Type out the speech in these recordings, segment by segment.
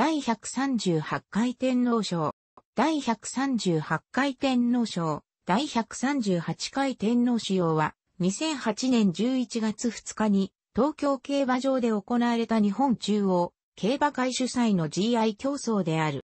第138回天皇賞、第138回天皇賞、第138回天皇賞は、2008年11月2日に、東京競馬場で行われた日本中央、競馬会主催の GI 競争である。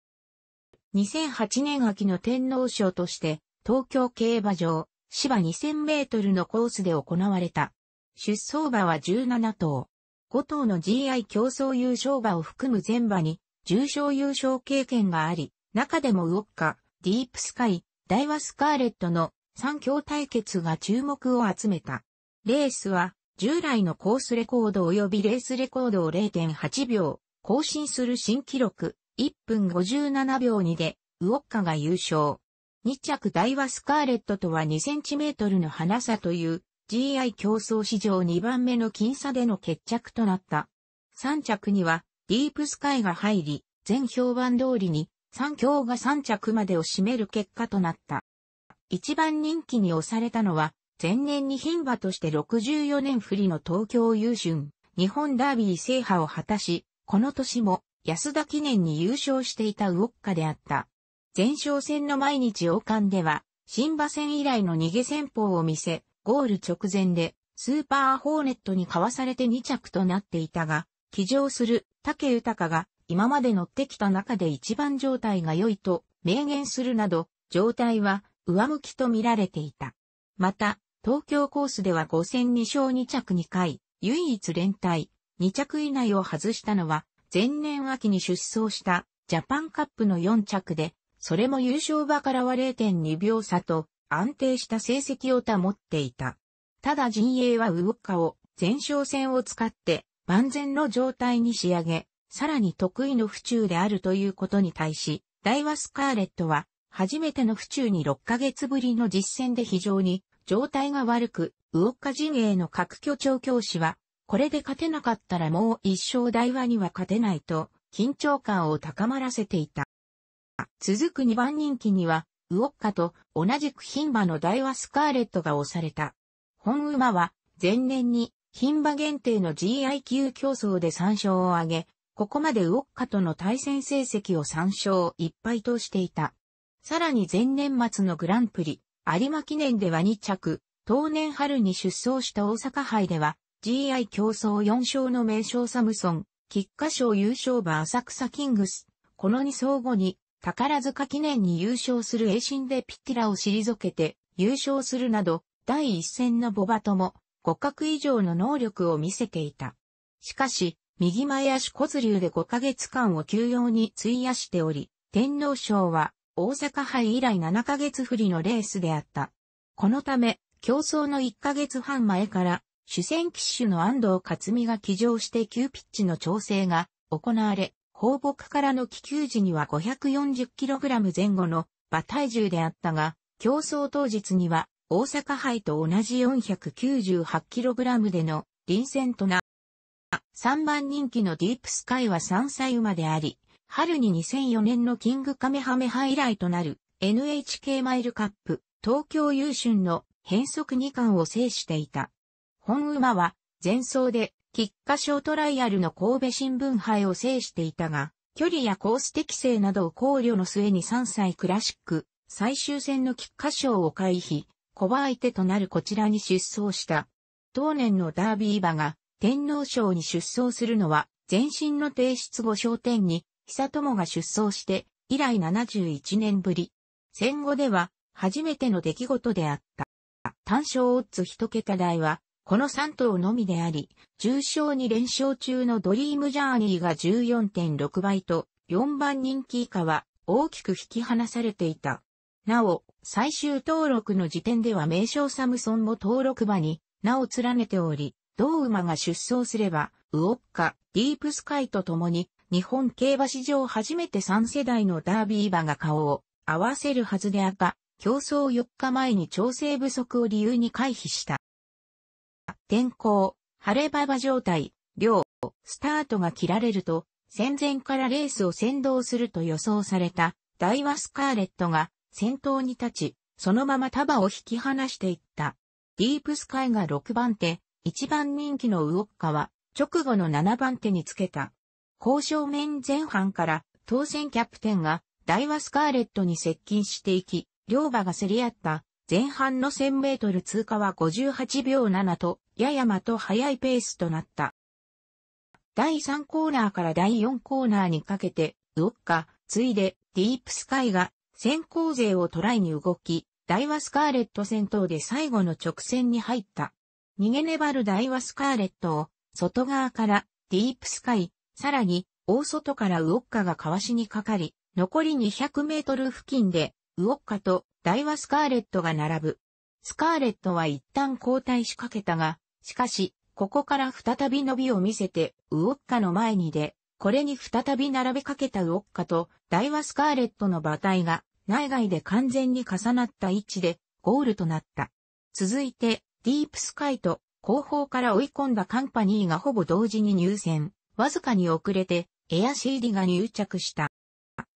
2008年秋の天皇賞として、東京競馬場、芝2000メートルのコースで行われた。出走馬は17頭。5頭の GI 競争優勝馬を含む全馬に重賞優勝経験があり、中でもウォッカ、ディープスカイ、ダイワスカーレットの3強対決が注目を集めた。レースは従来のコースレコード及びレースレコードを0.8秒更新する新記録1分57秒2でウォッカが優勝。2着ダイワスカーレットとは2センチメートルの花差という GI 競争史上2番目の僅差での決着となった。3着にはディープスカイが入り、全評判通りに3強が3着までを占める結果となった。一番人気に押されたのは、前年に牝馬として64年振りの東京優春、日本ダービー制覇を果たし、この年も安田記念に優勝していたウォッカであった。前哨戦の毎日王冠では、新馬戦以来の逃げ戦法を見せ、ゴール直前でスーパーホーネットにかわされて2着となっていたが、騎乗する竹豊が今まで乗ってきた中で一番状態が良いと明言するなど、状態は上向きと見られていた。また、東京コースでは5戦2勝2着2回、唯一連帯、2着以内を外したのは、前年秋に出走したジャパンカップの4着で、それも優勝馬からは0.2秒差と安定した成績を保っていた。ただ陣営はウオッカを前哨戦を使って万全の状態に仕上げ、さらに得意の府中であるということに対し、ダイワスカーレットは、初めての府中に6ヶ月ぶりの実戦で非常に状態が悪く、ウオッカ陣営の各巨長教師は、これで勝てなかったらもう一生大和には勝てないと、緊張感を高まらせていた。続く2番人気には、ウオッカと同じく牝馬の大和スカーレットが押された。本馬は、前年に牝馬限定の GIQ 競争で3勝を挙げ、ここまでウォッカとの対戦成績を3勝1敗としていた。さらに前年末のグランプリ、有馬記念では2着、当年春に出走した大阪杯では、GI 競争4勝の名将サムソン、菊花賞優勝馬浅草キングス、この2走後に、宝塚記念に優勝する衛進でピッティラを退けて、優勝するなど、第一戦のボバとも、互角以上の能力を見せていた。しかし、右前足骨流で5ヶ月間を休養に費やしており、天皇賞は大阪杯以来7ヶ月振りのレースであった。このため、競争の1ヶ月半前から、主戦機種の安藤克美が騎乗して急ピッチの調整が行われ、放牧からの気球時には 540kg 前後の馬体重であったが、競争当日には大阪杯と同じ 498kg での臨戦とな3番人気のディープスカイは3歳馬であり、春に2004年のキングカメハメハ以来となる NHK マイルカップ東京優春の変則2冠を制していた。本馬は前走で菊花賞トライアルの神戸新聞杯を制していたが、距離やコース適性などを考慮の末に3歳クラシック最終戦の菊花賞を回避、小馬相手となるこちらに出走した。同年のダービー馬が天皇賞に出走するのは、前身の提出後商店に、久友が出走して、以来71年ぶり。戦後では、初めての出来事であった。単勝オッズ一桁台は、この3頭のみであり、重賞に連勝中のドリームジャーニーが14.6倍と、4番人気以下は大きく引き離されていた。なお、最終登録の時点では名称サムソンも登録場に名を連ねており、同馬が出走すれば、ウオッカ、ディープスカイと共に、日本競馬史上初めて3世代のダービー馬が顔を合わせるはずであが、競争4日前に調整不足を理由に回避した。天候、晴れ馬場状態、量、スタートが切られると、戦前からレースを先導すると予想された、ダイワスカーレットが先頭に立ち、そのまま束を引き離していった。ディープスカイが6番手、一番人気のウオッカは、直後の7番手につけた。交渉面前半から、当選キャプテンが、ダイワスカーレットに接近していき、両馬が競り合った、前半の1000メートル通過は58秒7と、ややまと速いペースとなった。第3コーナーから第4コーナーにかけて、ウオッカ、次いで、ディープスカイが、先行勢をトライに動き、ダイワスカーレット戦闘で最後の直線に入った。逃げ粘るダイワスカーレットを、外側から、ディープスカイ、さらに、大外からウオッカがかわしにかかり、残り200メートル付近で、ウオッカとダイワスカーレットが並ぶ。スカーレットは一旦交代しかけたが、しかし、ここから再び伸びを見せて、ウオッカの前に出、これに再び並べかけたウオッカと、ダイワスカーレットの馬体が、内外で完全に重なった位置で、ゴールとなった。続いて、ディープスカイと後方から追い込んだカンパニーがほぼ同時に入選、わずかに遅れてエアシーディが入着した。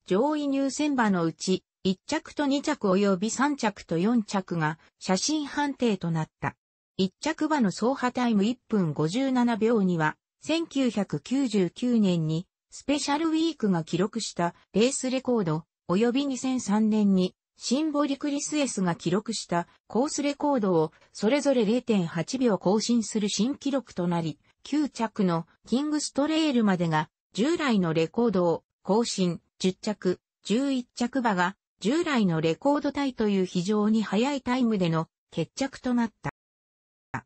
上位入選馬のうち、1着と2着及び3着と4着が写真判定となった。1着馬の走破タイム1分57秒には、1999年にスペシャルウィークが記録したレースレコード、及び2003年にシンボリクリスエスが記録したコースレコードをそれぞれ0.8秒更新する新記録となり、9着のキングストレールまでが従来のレコードを更新、10着、11着馬が従来のレコードタイという非常に早いタイムでの決着となった。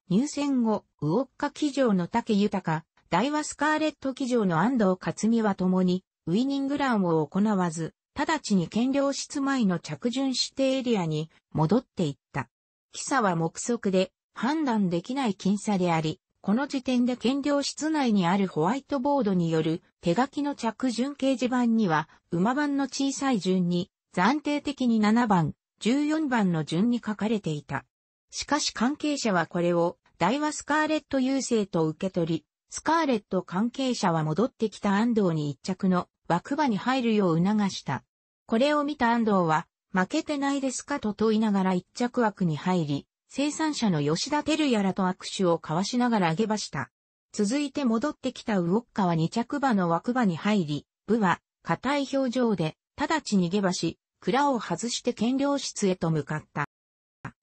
入選後、ウォッカ騎乗の竹豊、大和スカーレット騎乗の安藤勝美は共にウィニングランを行わず、直ちに検領室前の着順指定エリアに戻っていった。記者は目測で判断できない僅差であり、この時点で検領室内にあるホワイトボードによる手書きの着順掲示板には、馬番の小さい順に暫定的に7番、14番の順に書かれていた。しかし関係者はこれを、大和スカーレット優勢と受け取り、スカーレット関係者は戻ってきた安藤に一着の枠場に入るよう促した。これを見た安藤は、負けてないですかと問いながら一着枠に入り、生産者の吉田照也らと握手を交わしながら上げました。続いて戻ってきたウォッカは二着馬の枠場に入り、部は、硬い表情で、直ちにげ場し、蔵を外して検量室へと向かった。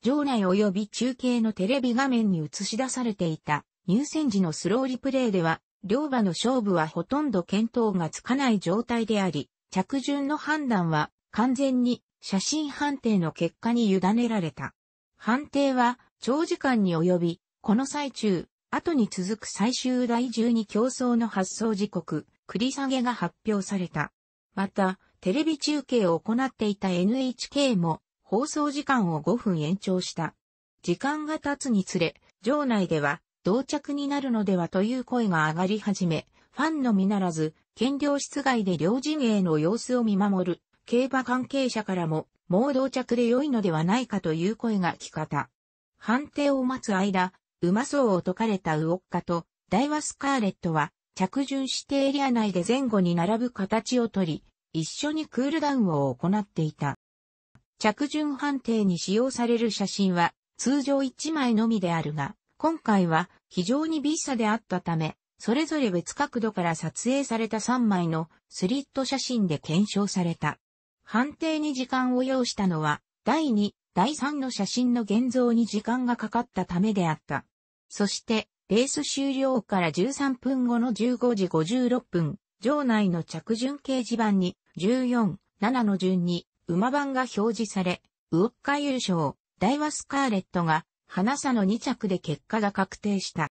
場内及び中継のテレビ画面に映し出されていた入選時のスローリプレイでは両馬の勝負はほとんど見当がつかない状態であり、着順の判断は完全に写真判定の結果に委ねられた。判定は長時間に及び、この最中、後に続く最終第12競争の発送時刻、繰り下げが発表された。また、テレビ中継を行っていた NHK も放送時間を5分延長した。時間が経つにつれ、場内では同着になるのではという声が上がり始め、ファンのみならず、兼業室外で両陣営の様子を見守る、競馬関係者からも、もう同着で良いのではないかという声が聞かた。判定を待つ間、うまそうを解かれたウオッカと、ダイワスカーレットは、着順してエリア内で前後に並ぶ形をとり、一緒にクールダウンを行っていた。着順判定に使用される写真は、通常1枚のみであるが、今回は非常に微差であったため、それぞれ別角度から撮影された3枚のスリット写真で検証された。判定に時間を要したのは、第2、第3の写真の現像に時間がかかったためであった。そして、レース終了から13分後の15時56分、場内の着順掲示板に14、7の順に馬番が表示され、ウオッカ優勝、ダイワスカーレットが花さの2着で結果が確定した。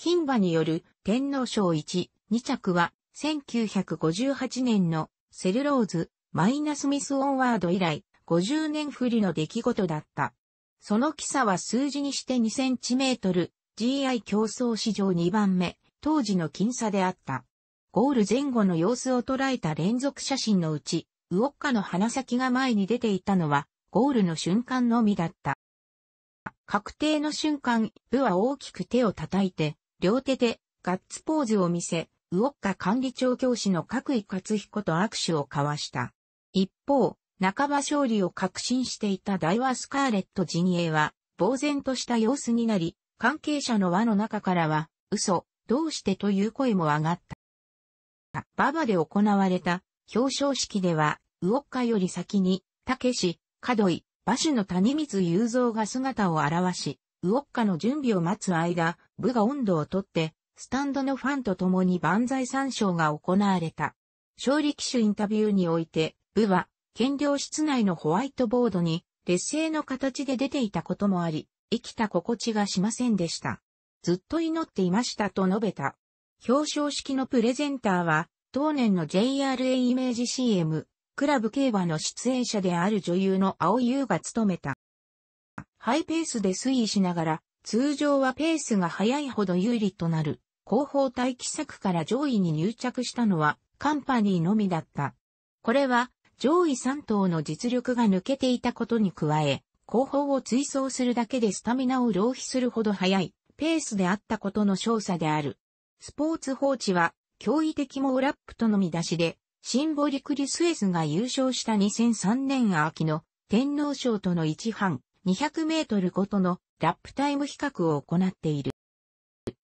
牝馬による天皇賞1、2着は1958年のセルローズ、マイナスミスオンワード以来50年振りの出来事だった。その記差は数字にして2センチメートル、GI 競争史上2番目、当時の僅差であった。ゴール前後の様子を捉えた連続写真のうち、ウオッカの鼻先が前に出ていたのは、ゴールの瞬間のみだった。確定の瞬間、部は大きく手を叩いて、両手でガッツポーズを見せ、ウォッカ管理長教師の角井克彦と握手を交わした。一方、半ば勝利を確信していた大和スカーレット陣営は、呆然とした様子になり、関係者の輪の中からは、嘘、どうしてという声も上がった。馬場で行われた表彰式では、ウォッカより先に、武けし、角井、馬主の谷光雄三が姿を現し、ウオッカの準備を待つ間、部が温度をとって、スタンドのファンと共に万歳参照が行われた。勝利機種インタビューにおいて、部は、検量室内のホワイトボードに、劣勢の形で出ていたこともあり、生きた心地がしませんでした。ずっと祈っていましたと述べた。表彰式のプレゼンターは、当年の JRA イメージ CM、クラブ競馬の出演者である女優の青優が務めた。ハイペースで推移しながら、通常はペースが速いほど有利となる、後方待機策から上位に入着したのは、カンパニーのみだった。これは、上位3頭の実力が抜けていたことに加え、後方を追走するだけでスタミナを浪費するほど速い、ペースであったことの勝者である。スポーツ放置は、驚異的モーラップとの見出しで、シンボリクリスエスが優勝した2003年秋の天皇賞との一半200メートルごとのラップタイム比較を行っている。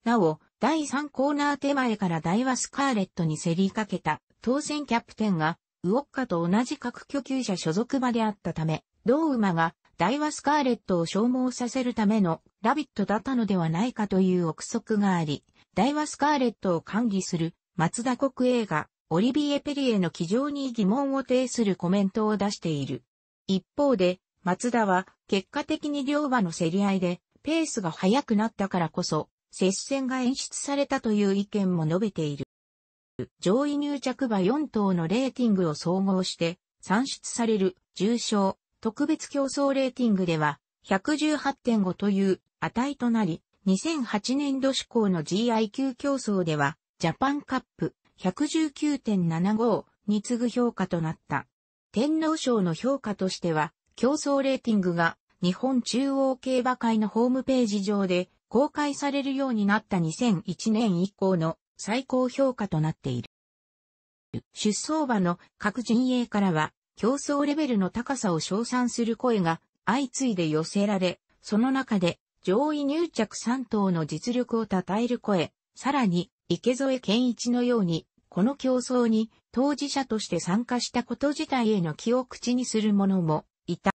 なお、第3コーナー手前からダイワスカーレットに競りかけた当選キャプテンがウォッカと同じ各居級者所属馬であったため、同馬がダイワスカーレットを消耗させるためのラビットだったのではないかという憶測があり、ダイワスカーレットを管理する松田国営がオリビエ・ペリエの気丈に疑問を呈するコメントを出している。一方で、松田は結果的に両馬の競り合いでペースが速くなったからこそ接戦が演出されたという意見も述べている。上位入着馬4頭のレーティングを総合して算出される重賞特別競争レーティングでは118.5という値となり2008年度志向の GIQ 競争ではジャパンカップ119.75に次ぐ評価となった。天皇賞の評価としては、競争レーティングが日本中央競馬会のホームページ上で公開されるようになった2001年以降の最高評価となっている。出走馬の各陣営からは競争レベルの高さを称賛する声が相次いで寄せられ、その中で上位入着3頭の実力を称える声、さらに池添健一のようにこの競争に当事者として参加したこと自体への気を口にする者もいた。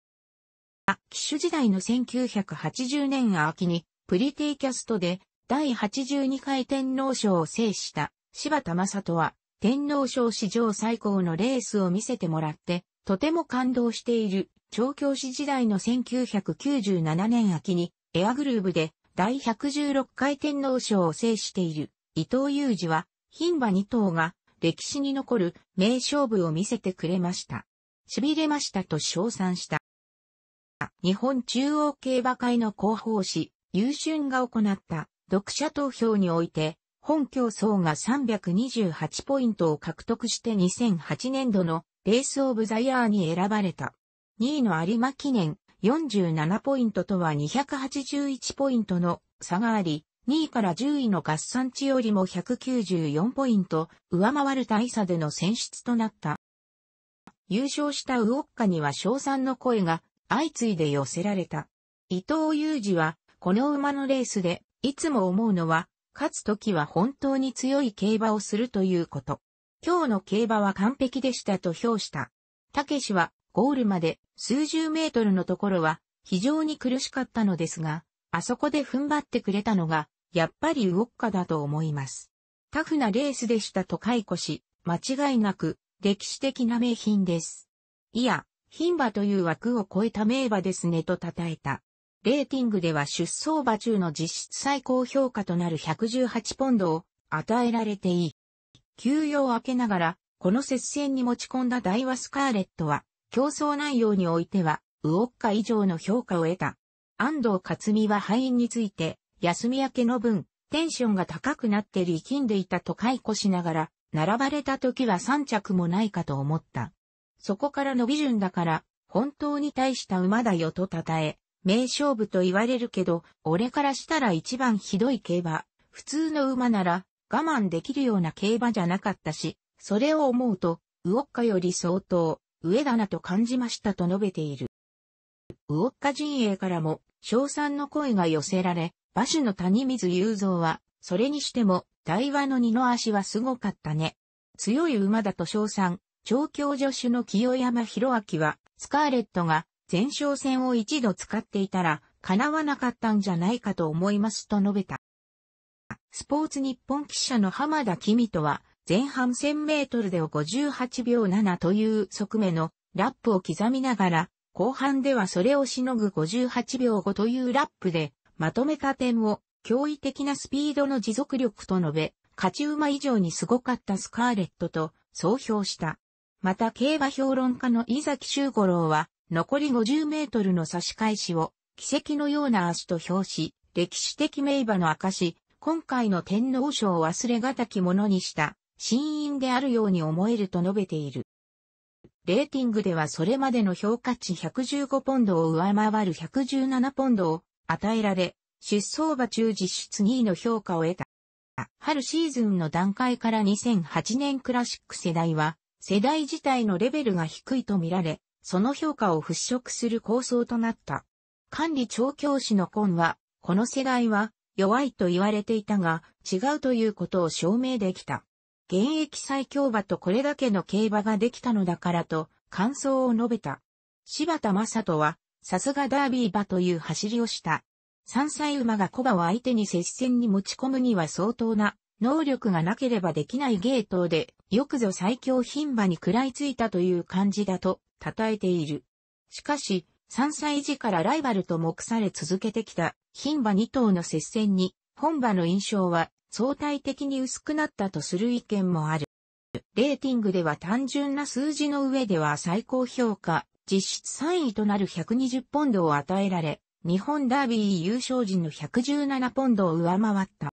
騎手時代の1980年秋にプリテイキャストで第82回天皇賞を制した柴田正人は天皇賞史上最高のレースを見せてもらってとても感動している調教師時代の1997年秋にエアグルーブで第116回天皇賞を制している伊藤裕二は牝馬2頭が歴史に残る名勝負を見せてくれました。痺れましたと称賛した。日本中央競馬会の広報誌、優春が行った読者投票において、本競争が328ポイントを獲得して2008年度のレースオブザイヤーに選ばれた。2位の有馬記念47ポイントとは281ポイントの差があり、2位から10位の合算値よりも194ポイント、上回る大差での選出となった。優勝したウオッカには賞賛の声が相次いで寄せられた。伊藤雄二は、この馬のレースで、いつも思うのは、勝つ時は本当に強い競馬をするということ。今日の競馬は完璧でしたと評した。たけしは、ゴールまで数十メートルのところは非常に苦しかったのですが、あそこで踏ん張ってくれたのがやっぱりウォッカだと思います。タフなレースでしたと解雇し、間違いなく歴史的な名品です。いや、牝馬という枠を超えた名馬ですねと称えた。レーティングでは出走馬中の実質最高評価となる118ポンドを与えられていい。休養を明けながら、この接戦に持ち込んだダイワスカーレットは、競争内容においては、ウォッカ以上の評価を得た。安藤勝美は敗因について、休み明けの分、テンションが高くなって力んでいたと解雇しながら、並ばれた時は三着もないかと思った。そこから伸び順だから、本当に大した馬だよと称え、名勝負と言われるけど、俺からしたら一番ひどい競馬。普通の馬なら我慢できるような競馬じゃなかったし、それを思うと、ウオッカより相当、上だなと感じましたと述べている。ウオッカ陣営からも、賞賛の声が寄せられ、馬主の谷水雄三は、それにしても、台湾の二の足はすごかったね。強い馬だと称賛、調教助手の清山博明は、スカーレットが前哨戦を一度使っていたら、叶わなかったんじゃないかと思いますと述べた。スポーツ日本記者の浜田君とは、前半1000メートルでを58秒7という側面のラップを刻みながら、後半ではそれをしのぐ58秒5というラップでまとめた点を、驚異的なスピードの持続力と述べ、勝ち馬以上にすごかったスカーレットと、総評した。また競馬評論家の井崎修五郎は、残り50メートルの差し返しを、奇跡のような足と評し、歴史的名馬の証、今回の天皇賞を忘れがたきものにした、新因であるように思えると述べている。レーティングではそれまでの評価値115ポンドを上回る117ポンドを与えられ、出走馬中実質2位の評価を得た。春シーズンの段階から2008年クラシック世代は、世代自体のレベルが低いと見られ、その評価を払拭する構想となった。管理調教師のコンは、この世代は弱いと言われていたが、違うということを証明できた。現役最強馬とこれだけの競馬ができたのだからと、感想を述べた。柴田正人は、さすがダービー馬という走りをした。3歳馬がコバを相手に接戦に持ち込むには相当な能力がなければできないゲートで、よくぞ最強牝馬に食らいついたという感じだと称えている。しかし、3歳児からライバルと目され続けてきた牝馬2頭の接戦に、本馬の印象は相対的に薄くなったとする意見もある。レーティングでは単純な数字の上では最高評価実質3位となる120ポンドを与えられ、日本ダービー優勝時の117ポンドを上回った。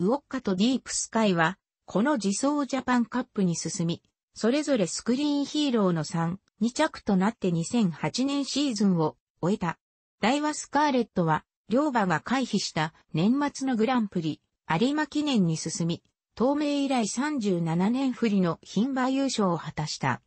ウォッカとディープスカイは、この自走ジャパンカップに進み、それぞれスクリーンヒーローの3、2着となって2008年シーズンを終えた。ダイワスカーレットは、両馬が回避した年末のグランプリ、有馬記念に進み、透明以来37年振りの牝馬優勝を果たした。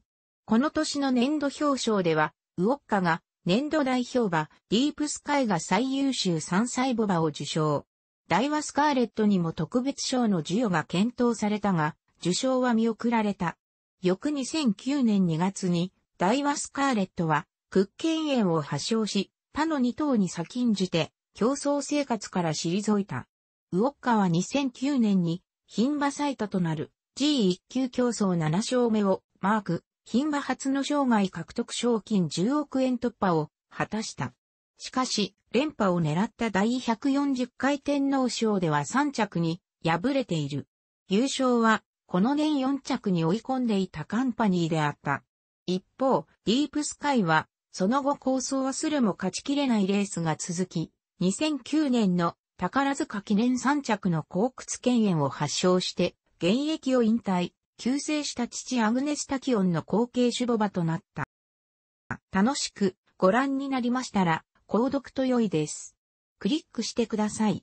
この年の年度表彰では、ウォッカが年度代表馬、ディープスカイが最優秀3歳母馬を受賞。ダイワスカーレットにも特別賞の授与が検討されたが、受賞は見送られた。翌2009年2月に、ダイワスカーレットは、屈ン。炎を発症し、他の2頭に先んじて、競争生活から退いた。ウォッカは2009年に、牝馬最多となる G1 級競争7勝目をマーク。牝馬初の生涯獲得賞金10億円突破を果たした。しかし、連覇を狙った第140回天皇賞では3着に敗れている。優勝は、この年4着に追い込んでいたカンパニーであった。一方、ディープスカイは、その後構想はするも勝ちきれないレースが続き、2009年の宝塚記念3着の高屈権炎を発症して、現役を引退、救世した父アグネスタキオンの後継種母場となった。楽しくご覧になりましたら、購読と良いです。クリックしてください。